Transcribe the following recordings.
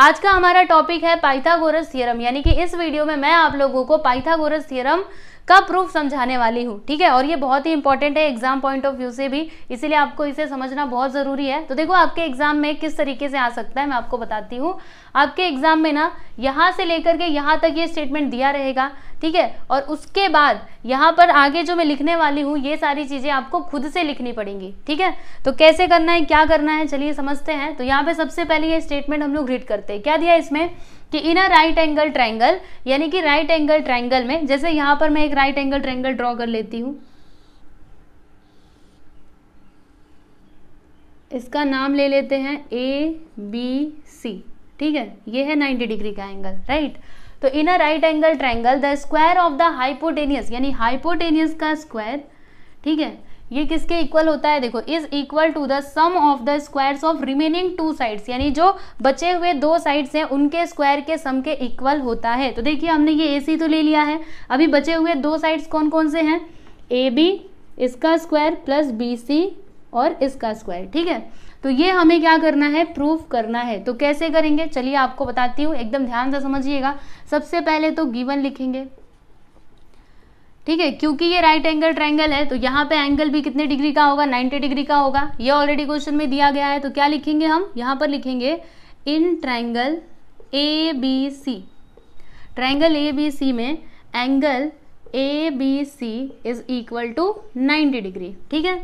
आज का हमारा टॉपिक है पाइथागोरस थ्योरम यानी कि इस वीडियो में मैं आप लोगों को पाइथागोरस थ्योरम का प्रूफ समझाने वाली हूँ ठीक है और ये बहुत ही इंपॉर्टेंट है एग्जाम पॉइंट ऑफ व्यू से भी इसीलिए आपको इसे समझना बहुत ज़रूरी है तो देखो आपके एग्जाम में किस तरीके से आ सकता है मैं आपको बताती हूँ आपके एग्जाम में ना यहाँ से लेकर के यहाँ तक ये स्टेटमेंट दिया रहेगा ठीक है और उसके बाद यहाँ पर आगे जो मैं लिखने वाली हूँ ये सारी चीज़ें आपको खुद से लिखनी पड़ेंगी ठीक है तो कैसे करना है क्या करना है चलिए समझते हैं तो यहाँ पे सबसे पहले ये स्टेटमेंट हम लोग रीड करते हैं क्या दिया इसमें कि in a right angle triangle यानी कि राइट एंगल ट्राइंगल में जैसे यहां पर मैं एक राइट एंगल ट्राइंगल ड्रॉ कर लेती हूं इसका नाम ले लेते हैं ए बी सी ठीक है ये है 90 डिग्री का एंगल राइट तो in a right angle triangle the square of the hypotenuse यानी हाइपोटेनियस का स्क्वायर ठीक है ये किसके इक्वल होता है देखो is equal to the sum of the squares of remaining two sides यानी जो बचे हुए दो साइड्स हैं उनके स्क्वायर के सम के इक्वल होता है तो देखिए हमने ये ए तो ले लिया है अभी बचे हुए दो साइड्स कौन कौन से हैं ए बी इसका स्क्वायर प्लस बी सी और इसका स्क्वायर ठीक है तो ये हमें क्या करना है प्रूफ करना है तो कैसे करेंगे चलिए आपको बताती हूँ एकदम ध्यान से समझिएगा सबसे पहले तो गिवन लिखेंगे ठीक है क्योंकि ये राइट एंगल ट्रैंगल है तो यहाँ पे एंगल भी कितने डिग्री का होगा 90 डिग्री का होगा ये ऑलरेडी क्वेश्चन में दिया गया है तो क्या लिखेंगे हम यहाँ पर लिखेंगे in triangle A B C triangle A B C में angle A B C is equal to 90 degree ठीक है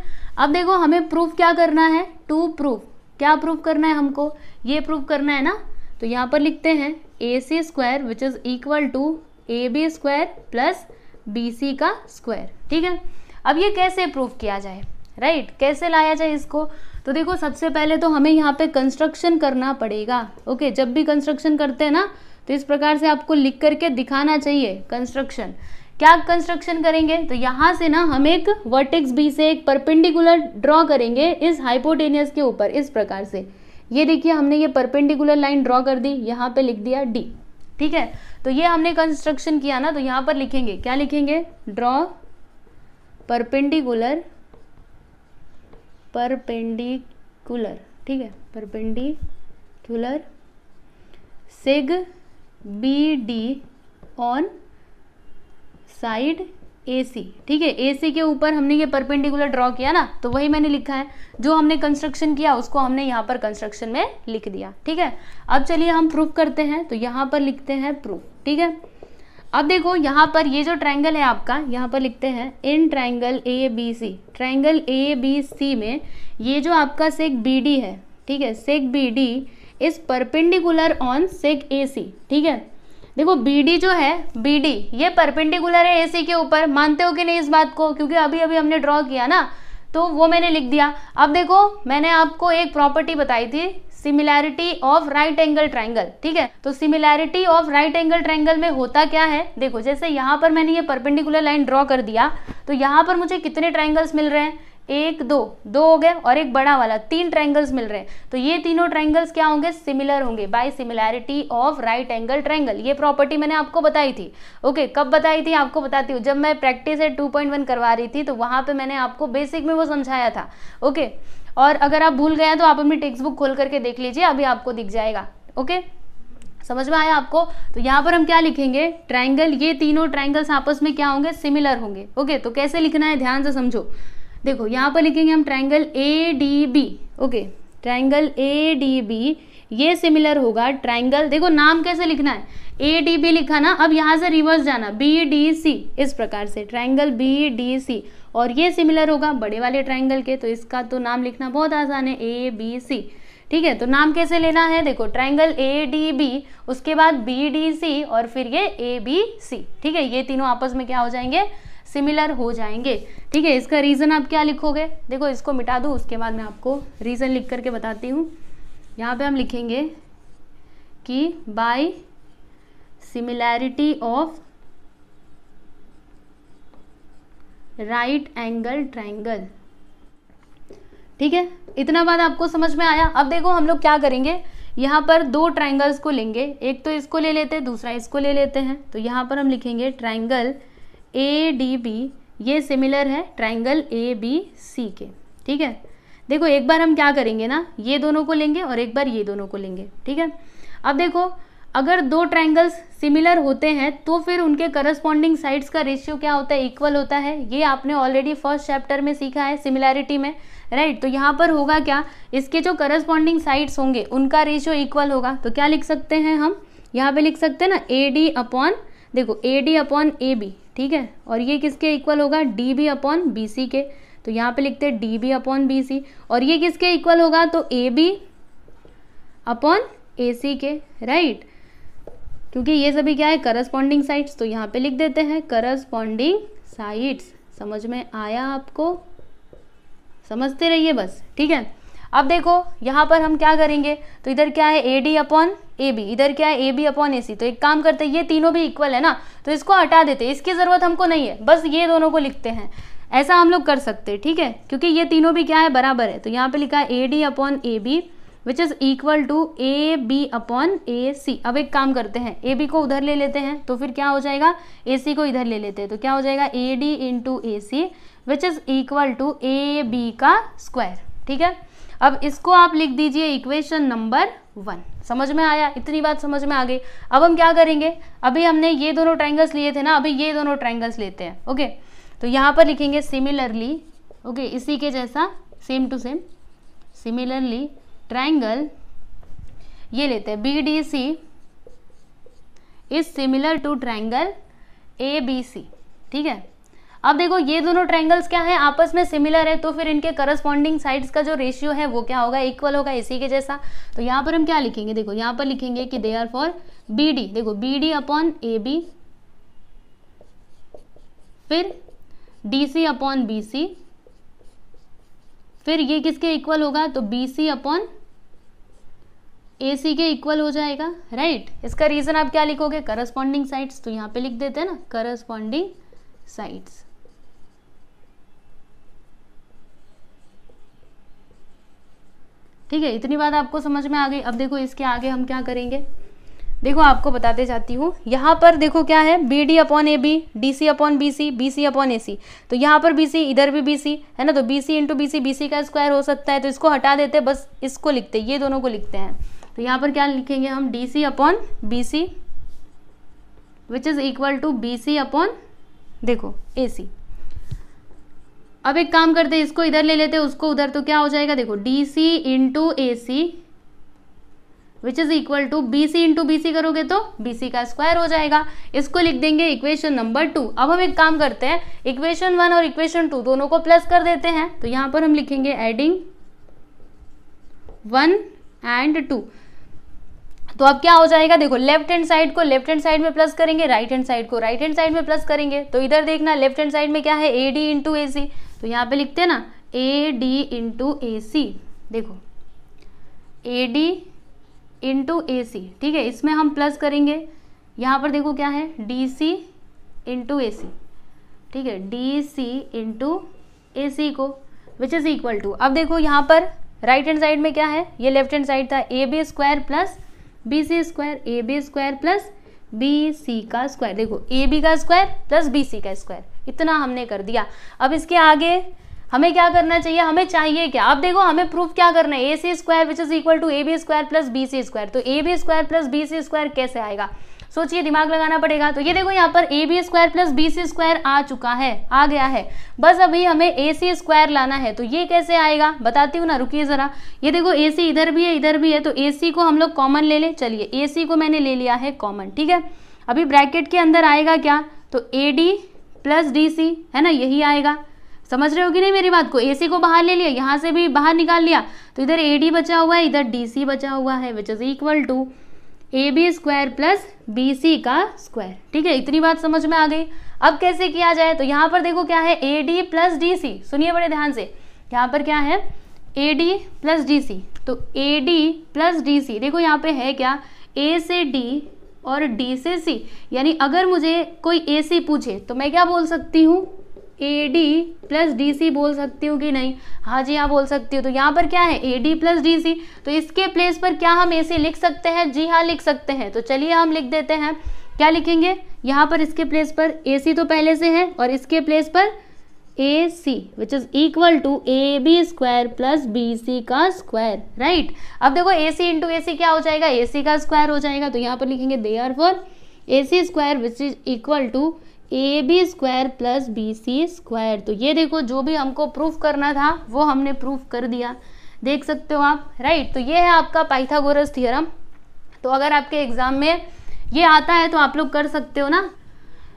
अब देखो हमें प्रूफ क्या करना है टू प्रूफ क्या प्रूफ करना है हमको ये प्रूफ करना है ना तो यहाँ पर लिखते हैं A C square which is equal to A B square plus B C का स्क्वायर ठीक है अब ये कैसे प्रूव किया जाए राइट right? कैसे लाया जाए इसको तो देखो सबसे पहले तो हमें यहाँ पे कंस्ट्रक्शन करना पड़ेगा ओके okay, जब भी कंस्ट्रक्शन करते हैं ना तो इस प्रकार से आपको लिख करके दिखाना चाहिए कंस्ट्रक्शन क्या कंस्ट्रक्शन करेंगे तो यहाँ से ना हम एक वर्टेक्स बी से एक परपेंडिकुलर ड्रॉ करेंगे इस हाइपोटेनियस के ऊपर इस प्रकार से ये देखिए हमने ये परपेंडिकुलर लाइन ड्रॉ कर दी यहाँ पे लिख दिया डी ठीक है तो ये हमने कंस्ट्रक्शन किया ना तो यहां पर लिखेंगे क्या लिखेंगे ड्रॉ परपेंडिकुलर परपेंडिकुलर ठीक है perpendicular seg B D on side A C ठीक है ए सी के ऊपर हमने ये परपेंडिकुलर ड्रॉ किया ना तो वही मैंने लिखा है जो हमने कंस्ट्रक्शन किया उसको हमने यहाँ पर कंस्ट्रक्शन में लिख दिया ठीक है अब चलिए हम प्रूफ करते हैं तो यहाँ पर लिखते हैं प्रूफ ठीक है अब देखो यहाँ पर ये जो ट्रायंगल है आपका यहाँ पर लिखते हैं in triangle A B C triangle A B C में ये जो आपका सेक बी डी है ठीक है seg B D is perpendicular on seg A C ठीक है देखो बी जो है बी ये परपेंडिकुलर है ए के ऊपर मानते हो कि नहीं इस बात को क्योंकि अभी अभी हमने ड्रॉ किया ना तो वो मैंने लिख दिया अब देखो मैंने आपको एक प्रॉपर्टी बताई थी similarity of right angle triangle ठीक है तो similarity of right angle triangle में होता क्या है देखो जैसे यहाँ पर मैंने ये परपेंडिकुलर लाइन ड्रॉ कर दिया तो यहाँ पर मुझे कितने ट्राइंगल्स मिल रहे हैं एक दो दो हो गए और एक बड़ा वाला तीन ट्रैंगल्स मिल रहे हैं तो ये तीनों ट्रैंगल्स क्या होंगे सिमिलर होंगे by similarity of right angle triangle ये प्रॉपर्टी मैंने आपको बताई थी ओके कब बताई थी आपको बताती हूँ जब मैं प्रैक्टिस है वन करवा रही थी तो वहां पे मैंने आपको बेसिक में वो समझाया था ओके और अगर आप भूल गए तो आप अपनी टेक्स्ट बुक खोल करके देख लीजिए अभी आपको दिख जाएगा ओके समझ में आया आपको तो यहाँ पर हम क्या लिखेंगे ट्राइंगल ये तीनों ट्राइंगल्स आपस में क्या होंगे सिमिलर होंगे ओके तो कैसे लिखना है ध्यान से समझो देखो यहाँ पर लिखेंगे हम triangle A D B okay triangle A D B ये सिमिलर होगा ट्राइंगल देखो नाम कैसे लिखना है ए डी बी लिखा ना अब यहाँ से रिवर्स जाना बी डी सी इस प्रकार से ट्राइंगल बी डी सी और ये सिमिलर होगा बड़े वाले ट्राइंगल के तो इसका तो नाम लिखना बहुत आसान है ए बी सी ठीक है तो नाम कैसे लेना है देखो ट्राइंगल ए डी बी उसके बाद बी डी सी और फिर ये ए बी सी ठीक है ये तीनों आपस में क्या हो जाएंगे सिमिलर हो जाएंगे ठीक है इसका रीज़न आप क्या लिखोगे देखो इसको मिटा दो उसके बाद मैं आपको रीज़न लिख करके बताती हूँ यहाँ पे हम लिखेंगे कि by similarity of right angle triangle ठीक है इतना बात आपको समझ में आया अब देखो हम लोग क्या करेंगे यहाँ पर दो ट्राइंगल्स को लेंगे एक तो इसको ले लेते हैं दूसरा इसको ले लेते हैं तो यहाँ पर हम लिखेंगे ट्राइंगल ए डी बी ये सिमिलर है ट्राइंगल ए बी सी के ठीक है देखो एक बार हम क्या करेंगे ना ये दोनों को लेंगे और एक बार ये दोनों को लेंगे ठीक है अब देखो अगर दो ट्राइंगल्स सिमिलर होते हैं तो फिर उनके करस्पॉन्डिंग साइड्स का रेशियो क्या होता है इक्वल होता है ये आपने ऑलरेडी फर्स्ट चैप्टर में सीखा है सिमिलैरिटी में राइट right? तो यहाँ पर होगा क्या इसके जो करस्पॉन्डिंग साइड्स होंगे उनका रेशियो इक्वल होगा तो क्या लिख सकते हैं हम यहाँ पे लिख सकते हैं ना ए डी अपॉन देखो A D upon A B ठीक है और ये किसके इक्वल होगा D B upon B C के तो यहाँ पे लिखते हैं D B upon B C और ये किसके इक्वल होगा तो ए बी अपॉन ए सी के राइट क्योंकि ये सभी क्या है करस्पॉन्डिंग साइट्स तो यहाँ पे लिख देते हैं करस्पॉन्डिंग साइट्स समझ में आया आपको समझते रहिए बस ठीक है अब देखो यहाँ पर हम क्या करेंगे तो इधर क्या है A D upon A B इधर क्या है ए बी अपॉन ए सी तो एक काम करते हैं ये तीनों भी इक्वल है ना तो इसको हटा देते इसकी ज़रूरत हमको नहीं है बस ये दोनों को लिखते हैं ऐसा हम लोग कर सकते हैं ठीक है क्योंकि ये तीनों भी क्या है बराबर है तो यहाँ पर लिखा है A D upon A B which is equal to A B upon A C अब एक काम करते हैं ए बी को उधर ले लेते हैं तो फिर क्या हो जाएगा ए सी को इधर ले लेते हैं तो क्या हो जाएगा A D into A C which is equal to A B का स्क्वायर ठीक है अब इसको आप लिख दीजिए इक्वेशन नंबर वन समझ में आया इतनी बात समझ में आ गई अब हम क्या करेंगे अभी हमने ये दोनों ट्राइंगल्स लिए थे ना अभी ये दोनों ट्राइंगल्स लेते हैं ओके तो यहाँ पर लिखेंगे सिमिलरली ओके इसी के जैसा same to same similarly triangle ये लेते हैं B D C is similar to triangle A B C ठीक है अब देखो ये दोनों ट्रायंगल्स क्या है आपस में सिमिलर है तो फिर इनके करस्पॉन्डिंग साइड्स का जो रेशियो है वो क्या होगा इक्वल होगा इसी के जैसा तो यहाँ पर हम क्या लिखेंगे देखो यहाँ पर लिखेंगे कि therefore B D देखो B D upon A B फिर D C upon B C फिर ये किसके इक्वल होगा तो बी सी अपॉन ए सी के इक्वल हो जाएगा राइट right? इसका रीज़न आप क्या लिखोगे करस्पॉन्डिंग साइड्स तो यहाँ पे लिख देते हैं ना करस्पॉन्डिंग साइड्स ठीक है इतनी बात आपको समझ में आ गई अब देखो इसके आगे हम क्या करेंगे देखो आपको बताते जाती हूँ यहाँ पर देखो क्या है B D upon A B D C upon B C B C upon A C तो यहाँ पर बी सी इधर भी बी सी है ना तो B C into B C B C का स्क्वायर हो सकता है तो इसको हटा देते बस इसको लिखते ये दोनों को लिखते हैं तो यहाँ पर क्या लिखेंगे हम D C upon B C which is equal to B C upon देखो ए सी अब एक काम करते हैं इसको इधर ले लेते हैं उसको उधर तो क्या हो जाएगा देखो D C into A C which is equal to B C into B C करोगे तो बी सी का स्क्वायर हो जाएगा इसको लिख देंगे इक्वेशन नंबर टू अब हम एक काम करते हैं इक्वेशन वन और इक्वेशन टू दोनों को प्लस कर देते हैं तो यहां पर हम लिखेंगे एडिंग वन एंड टू तो अब क्या हो जाएगा देखो लेफ्ट हैंड साइड को लेफ्ट हैंड साइड में प्लस करेंगे राइट हैंड साइड को राइट हैंड साइड में प्लस करेंगे तो इधर देखना लेफ्ट हैंड साइड में क्या है A D into A C तो यहाँ पे लिखते हैं ना ए डी इंटू ए सी देखो A D into A C ठीक है इसमें हम प्लस करेंगे यहाँ पर देखो क्या है D C into A C ठीक है डी सी इंटू ए सी को विच इज़ इक्वल टू अब देखो यहाँ पर राइट हैंड साइड में क्या है ये लेफ्ट हैंड साइड था A B square plus B C square A B square plus B C का स्क्वायर देखो ए बी का स्क्वायर प्लस बी सी का स्क्वायर इतना हमने कर दिया अब इसके आगे हमें क्या करना चाहिए हमें चाहिए क्या अब देखो हमें प्रूफ क्या करना है A C square which is equal to A B square plus B C square तो A B square plus B C square कैसे आएगा सोचिए दिमाग लगाना पड़ेगा तो ये देखो यहाँ पर A B square plus B C square आ चुका है आ गया है बस अभी हमें ए सी स्क्वायर लाना है तो ये कैसे आएगा बताती हूँ ना रुकिए ज़रा ये देखो ए सी इधर भी है इधर भी है तो ए सी को हम लोग कॉमन ले लें चलिए ए सी को मैंने ले लिया है कॉमन ठीक है अभी ब्रैकेट के अंदर आएगा क्या तो A D plus D C है ना यही आएगा समझ रहे हो कि नहीं मेरी बात को ए सी को बाहर ले लिया यहाँ से भी बाहर निकाल लिया तो इधर ए डी बचा हुआ है इधर डी सी बचा हुआ है which is equal to A B square plus B C का स्क्वायर ठीक है इतनी बात समझ में आ गई अब कैसे किया जाए तो यहाँ पर देखो क्या है A D plus D C सुनिए बड़े ध्यान से यहाँ पर क्या है A D plus D C तो A D plus D C देखो यहाँ पे है क्या ए से डी और डी से सी यानी अगर मुझे कोई ए सी पूछे तो मैं क्या बोल सकती हूँ A D plus D C बोल सकती हूँ कि नहीं हाँ जी हाँ बोल सकती हूँ तो यहाँ पर क्या है A D plus D C तो इसके प्लेस पर क्या हम ऐसे लिख सकते हैं जी हाँ लिख सकते हैं तो चलिए हम लिख देते हैं क्या लिखेंगे यहाँ पर इसके प्लेस पर ए सी तो पहले से है और इसके प्लेस पर A C which is equal to A B square plus B C का स्क्वायर राइट अब देखो ए सी इंटू ए सी क्या हो जाएगा ए सी का स्क्वायर हो जाएगा तो यहाँ पर लिखेंगे therefore A C square which is equal to A B square plus B C square तो ये देखो जो भी हमको प्रूफ करना था वो हमने प्रूफ कर दिया देख सकते हो आप राइट तो ये है आपका पाइथागोरस थियरम तो अगर आपके एग्जाम में ये आता है तो आप लोग कर सकते हो ना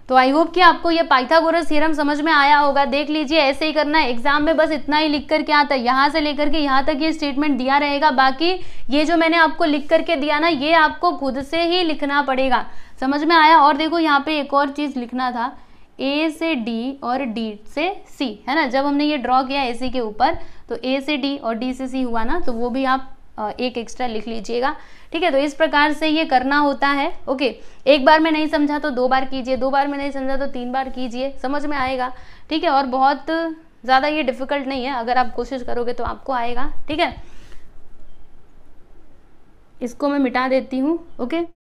तो आई होप कि आपको ये पाइथागोरस थ्योरम समझ में आया होगा देख लीजिए ऐसे ही करना है एग्जाम में बस इतना ही लिख करके आता है यहाँ से लेकर के यहाँ तक ये स्टेटमेंट दिया रहेगा बाकी ये जो मैंने आपको लिख करके दिया ना ये आपको खुद से ही लिखना पड़ेगा समझ में आया और देखो यहाँ पे एक और चीज़ लिखना था ए से डी और डी से सी है ना जब हमने ये ड्रॉ किया ए सी के ऊपर तो ए से डी और डी से सी हुआ ना तो वो भी आप एक एक्स्ट्रा लिख लीजिएगा ठीक है तो इस प्रकार से ये करना होता है ओके एक बार में नहीं समझा तो दो बार कीजिए दो बार में नहीं समझा तो तीन बार कीजिए समझ में आएगा ठीक है और बहुत ज़्यादा ये डिफ़िकल्ट नहीं है अगर आप कोशिश करोगे तो आपको आएगा ठीक है इसको मैं मिटा देती हूँ ओके